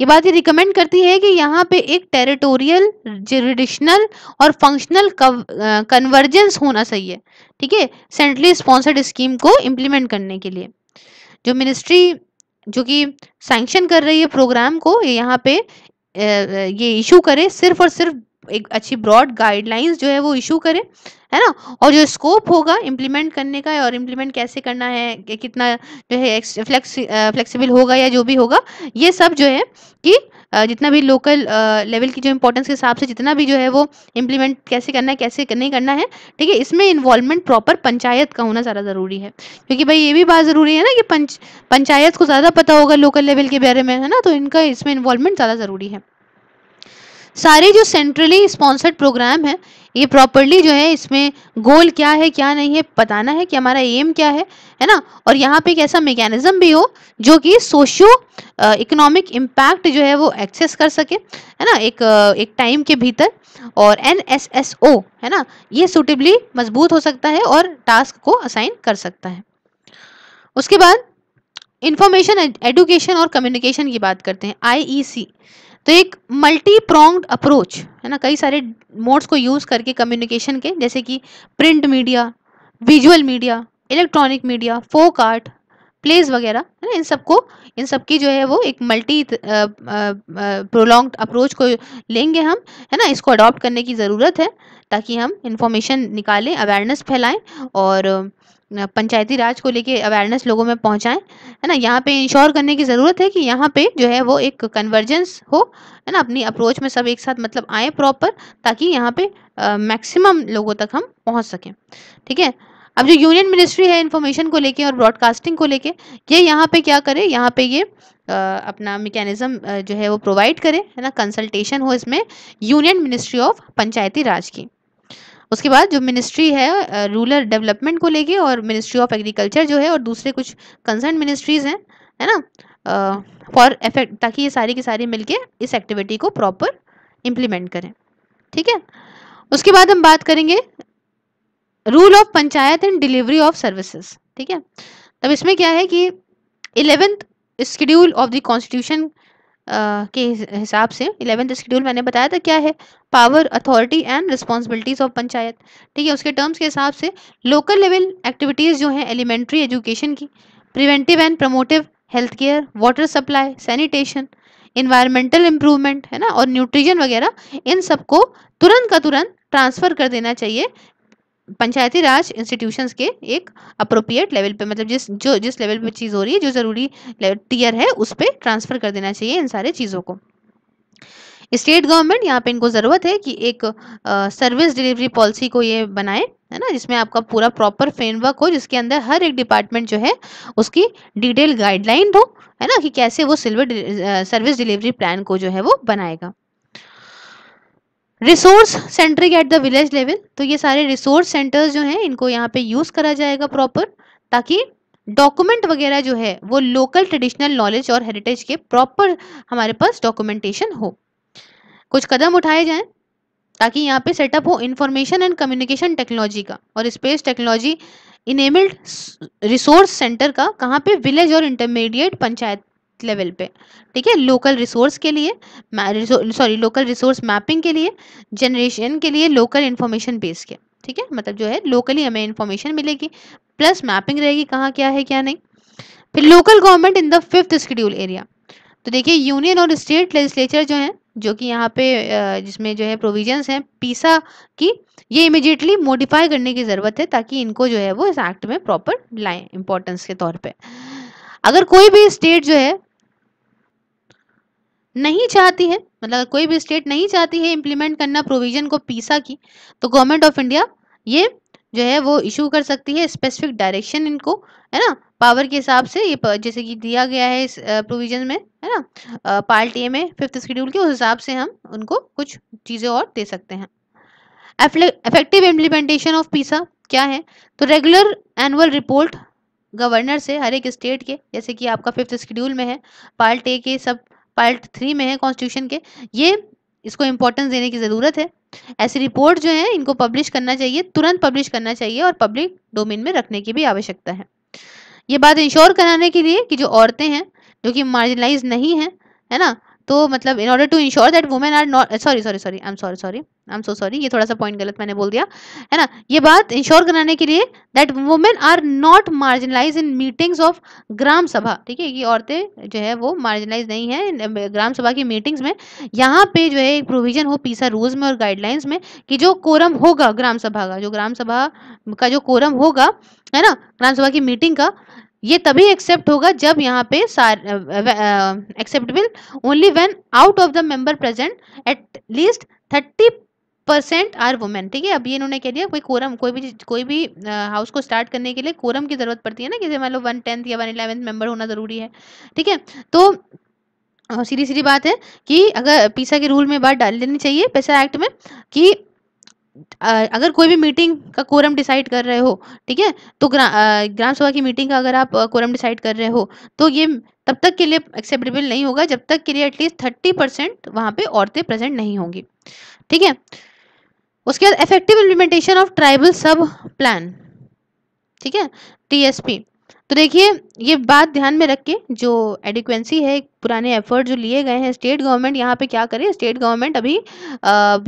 ये बात ये रिकमेंड करती है कि यहाँ पे एक टेरिटोरियल जेडिशनल और फंक्शनल कन्वर्जेंस uh, होना चाहिए ठीक है सेंट्रली स्पॉन्सर्ड स्कीम को इम्प्लीमेंट करने के लिए जो मिनिस्ट्री जो कि सैंक्शन कर रही है प्रोग्राम को यहाँ पे uh, uh, ये इशू करे सिर्फ और सिर्फ एक अच्छी ब्रॉड गाइडलाइंस जो है वो इशू करें है ना और जो स्कोप होगा इम्प्लीमेंट करने का और इम्प्लीमेंट कैसे करना है कि कितना जो है फ्लेक्स फ्लेक्सिबल होगा या जो भी होगा ये सब जो है कि जितना भी लोकल लेवल की जो इंपॉर्टेंस के हिसाब से जितना भी जो है वो इम्प्लीमेंट कैसे करना है कैसे नहीं करना है ठीक है इसमें इन्वॉल्वमेंट प्रॉपर पंचायत का होना ज़्यादा ज़रूरी है क्योंकि भाई ये भी बात ज़रूरी है ना कि पंच पंचायत को ज़्यादा पता होगा लोकल लेवल के बारे में है ना तो इनका इसमें इन्वॉल्वमेंट ज़्यादा ज़रूरी है सारे जो सेंट्रली स्पॉन्सर्ड प्रोग्राम है ये प्रॉपरली जो है इसमें गोल क्या है क्या नहीं है बताना है कि हमारा एम क्या है है ना और यहाँ पे एक ऐसा मेकेनिज्म भी हो जो कि सोशियो इकोनॉमिक इम्पैक्ट जो है वो एक्सेस कर सके है ना एक एक टाइम के भीतर और एन एस एस ओ है ना ये सुटेबली मजबूत हो सकता है और टास्क को असाइन कर सकता है उसके बाद इंफॉर्मेशन एडुकेशन और कम्युनिकेशन की बात करते हैं आई ई सी तो एक मल्टी प्रोंग्ड अप्रोच है ना कई सारे मोड्स को यूज़ करके कम्युनिकेशन के जैसे कि print media visual media electronic media folk art place वगैरह है ना इन सबको इन सब की जो है वो एक मल्टी प्रोलॉन्ग्ड अप्रोच को लेंगे हम है ना इसको अडॉप्ट करने की ज़रूरत है ताकि हम इंफॉर्मेशन निकालें अवेयरनेस फैलाएं और पंचायती राज को लेके अवेयरनेस लोगों में पहुंचाएं है ना यहाँ पे इंश्योर करने की ज़रूरत है कि यहाँ पे जो है वो एक कन्वर्जेंस हो है ना अपनी अप्रोच में सब एक साथ मतलब आए प्रॉपर ताकि यहाँ पे मैक्सिमम लोगों तक हम पहुँच सकें ठीक है अब जो यूनियन मिनिस्ट्री है इन्फॉर्मेशन को लेके और ब्रॉडकास्टिंग को लेके ये यहाँ पे क्या करे यहाँ पे ये आ, अपना मेकेनिज़्म जो है वो प्रोवाइड करे है ना कंसल्टेशन हो इसमें union ministry of Panchayati Raj की उसके बाद जो मिनिस्ट्री है रूरल डेवलपमेंट को लेके और मिनिस्ट्री ऑफ एग्रीकल्चर जो है और दूसरे कुछ कंसर्न मिनिस्ट्रीज हैं है ना फॉर इफेक्ट ताकि ये सारी की सारी मिलके इस एक्टिविटी को प्रॉपर इम्प्लीमेंट करें ठीक है उसके बाद हम बात करेंगे rule of panchayat and delivery of services ठीक है तब इसमें क्या है कि eleventh schedule of the constitution के हिसाब से इलेवेंथ शेड्यूल मैंने बताया था क्या है power authority and responsibilities of panchayat ठीक है उसके टर्म्स के हिसाब से लोकल लेवल एक्टिविटीज़ जो हैं एलिमेंट्री एजुकेशन की preventive and promotive health care water supply sanitation environmental improvement है ना और न्यूट्रिशन वगैरह इन सबको तुरंत का तुरंत ट्रांसफ़र कर देना चाहिए पंचायती राज इंस्टीट्यूशंस के एक अप्रोप्रिएट लेवल पे मतलब जिस जो जिस लेवल पे चीज़ हो रही है जो ज़रूरी टीयर है उस पर ट्रांसफ़र कर देना चाहिए इन सारे चीज़ों को स्टेट गवर्नमेंट यहाँ पे इनको ज़रूरत है कि एक सर्विस डिलीवरी पॉलिसी को ये बनाए है ना जिसमें आपका पूरा प्रॉपर फ्रेमवर्क हो जिसके अंदर हर एक डिपार्टमेंट जो है उसकी डिटेल गाइडलाइन हो है ना कि कैसे वो सिल्वर सर्विस डिलीवरी प्लान को जो है वो बनाएगा resource centric at the village level तो ये सारे रिसोर्स सेंटर्स जो हैं इनको यहाँ पे यूज़ करा जाएगा प्रॉपर ताकि डॉक्यूमेंट वगैरह जो है वो लोकल ट्रेडिशनल नॉलेज और हेरिटेज के प्रॉपर हमारे पास डॉक्यूमेंटेशन हो कुछ कदम उठाए जाएं ताकि यहाँ पे सेटअप हो इंफॉर्मेशन एंड कम्युनिकेशन टेक्नोलॉजी का और space technology enabled resource centre का कहाँ पे विलेज और इंटरमीडिएट पंचायत लेवल पे ठीक है लोकल रिसोर्स के लिए सॉरी लोकल रिसोर्स मैपिंग के लिए जनरेशन के लिए लोकल इन्फॉर्मेशन बेस के ठीक है मतलब जो है लोकली हमें इन्फॉर्मेशन मिलेगी प्लस मैपिंग रहेगी कहाँ क्या है क्या नहीं फिर local government in the fifth schedule area तो देखिए यूनियन और स्टेट लेजिस्लेचर जो हैं जो कि यहाँ पे जिसमें जो है प्रोविजंस हैं पीसा की ये इमिजिएटली मॉडिफाई करने की ज़रूरत है ताकि इनको जो है वो इस एक्ट में प्रॉपर लाएं इम्पोर्टेंस के तौर पे अगर कोई भी स्टेट जो है नहीं चाहती है मतलब कोई भी स्टेट नहीं चाहती है इम्प्लीमेंट करना प्रोविजन को पीसा की तो गवर्नमेंट ऑफ इंडिया ये जो है वो इशू कर सकती है स्पेसिफिक डायरेक्शन इनको है ना पावर के हिसाब से ये जैसे कि दिया गया है इस प्रोविजन में है ना पार्ट ए में फिफ्थ शेड्यूल के उस हिसाब से हम उनको कुछ चीज़ें और दे सकते हैं इफेक्टिव इम्प्लीमेंटेशन ऑफ पीसा क्या है तो रेगुलर एनुअल रिपोर्ट गवर्नर से हर एक स्टेट के जैसे कि आपका फिफ्थ शेड्यूल में है पार्ट ए के सब पार्ट थ्री में है कॉन्स्टिट्यूशन के ये इसको इम्पोर्टेंस देने की ज़रूरत है ऐसी रिपोर्ट जो है इनको पब्लिश करना चाहिए तुरंत पब्लिश करना चाहिए और पब्लिक डोमेन में रखने की भी आवश्यकता है ये बात इंश्योर कराने के लिए कि जो औरतें हैं जो कि मार्जिनलाइज नहीं हैं है ना तो मतलब in order to ensure that women are not sorry sorry sorry I am sorry sorry I am so sorry ये थोड़ा सा पॉइंट गलत मैंने बोल दिया है ना ये बात इंश्योर कराने के लिए that women are not marginalize in meetings of Gram Sabha ठीक है कि औरतें जो है वो मार्जिनलाइज नहीं है ग्राम सभा की मीटिंग्स में यहाँ पे जो है एक प्रोविजन हो पीसा रूल्स में और गाइडलाइंस में कि जो कोरम होगा ग्राम सभा का जो ग्राम सभा का जो कोरम होगा है ना ग्राम सभा की मीटिंग का ये तभी एक्सेप्ट होगा जब यहाँ पे acceptable only when out of the member present at least thirty percent are women ठीक है अब ये इन्होंने कह दिया कोई कोरम कोई भी कोई भी हाउस को स्टार्ट करने के लिए कोरम की ज़रूरत पड़ती है ना कि मान लो वन टेंथ या वन इलेवेंथ मेंबर होना ज़रूरी है ठीक है तो सीधी सीधी बात है कि अगर पीसा के रूल में बात डाल देनी चाहिए पैसा एक्ट में कि अगर कोई भी मीटिंग का कोरम डिसाइड कर रहे हो ठीक है तो ग्रा, ग्राम सभा की मीटिंग का अगर आप कोरम डिसाइड कर रहे हो तो ये तब तक के लिए एक्सेप्टेबल नहीं होगा जब तक के लिए एटलीस्ट थर्टी परसेंट वहाँ पे औरतें प्रेजेंट नहीं होंगी ठीक है उसके बाद effective implementation of tribal sub plan ठीक है टी तो देखिए ये बात ध्यान में रख के जो एडिक्वेंसी है पुराने एफर्ट जो लिए गए हैं स्टेट गवर्नमेंट यहाँ पे क्या करे स्टेट गवर्नमेंट अभी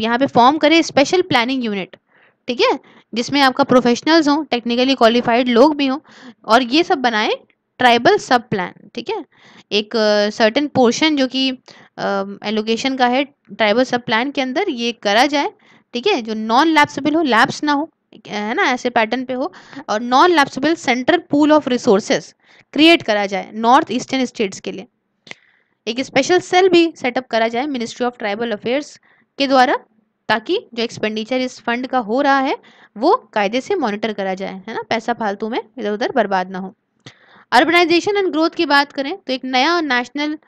यहाँ पे फॉर्म करे स्पेशल प्लानिंग यूनिट ठीक है जिसमें आपका प्रोफेशनल्स हों टेक्निकली क्वालिफाइड लोग भी हों और ये सब बनाए ट्राइबल सब प्लान ठीक है एक सर्टन uh, पोर्शन जो कि एलोकेशन uh, का है ट्राइबल सब प्लान के अंदर ये करा जाए ठीक है जो नॉन लैप्सबल हो लैप्स ना हो है ना ऐसे पैटर्न पे हो और non lapsable central pool of resources create करा जाए नॉर्थ ईस्टर्न स्टेट्स के लिए एक स्पेशल सेल भी सेटअप करा जाए मिनिस्ट्री ऑफ ट्राइबल अफेयर्स के द्वारा ताकि जो एक्सपेंडिचर इस फंड का हो रहा है वो कायदे से मॉनिटर करा जाए है ना पैसा फालतू में इधर उधर बर्बाद ना हो अर्बनाइजेशन एंड ग्रोथ की बात करें तो एक नया नेशनल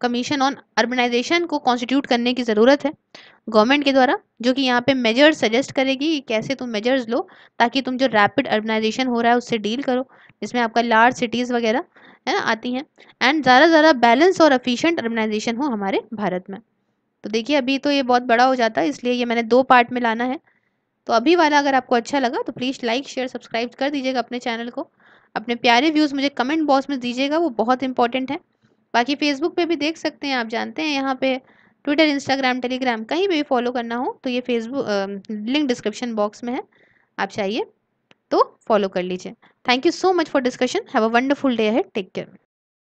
कमीशन ऑन अर्बनाइजेशन को कॉन्स्टिट्यूट करने की ज़रूरत है गवर्नमेंट के द्वारा जो कि यहाँ पे मेजर्स सजेस्ट करेगी कि कैसे तुम मेजर्स लो ताकि तुम जो रैपिड अर्बनाइजेशन हो रहा है उससे डील करो जिसमें आपका लार्ज सिटीज़ वगैरह है ना आती हैं एंड ज़्यादा ज़्यादा बैलेंस और अफिशिएंट अर्बनाइजेशन हो हमारे भारत में तो देखिए अभी तो ये बहुत बड़ा हो जाता है इसलिए ये मैंने दो पार्ट में लाना है तो अभी वाला अगर आपको अच्छा लगा तो प्लीज़ लाइक शेयर सब्सक्राइब कर दीजिएगा अपने चैनल को अपने प्यारे व्यूज़ मुझे कमेंट बॉक्स में दीजिएगा वो बहुत इंपॉर्टेंट है बाकी फेसबुक पे भी देख सकते हैं आप जानते हैं यहाँ पे ट्विटर इंस्टाग्राम टेलीग्राम कहीं भी फॉलो करना हो तो ये फेसबुक लिंक डिस्क्रिप्शन बॉक्स में है आप चाहिए तो फॉलो कर लीजिए thank you so much for discussion have a wonderful day है टेक केयर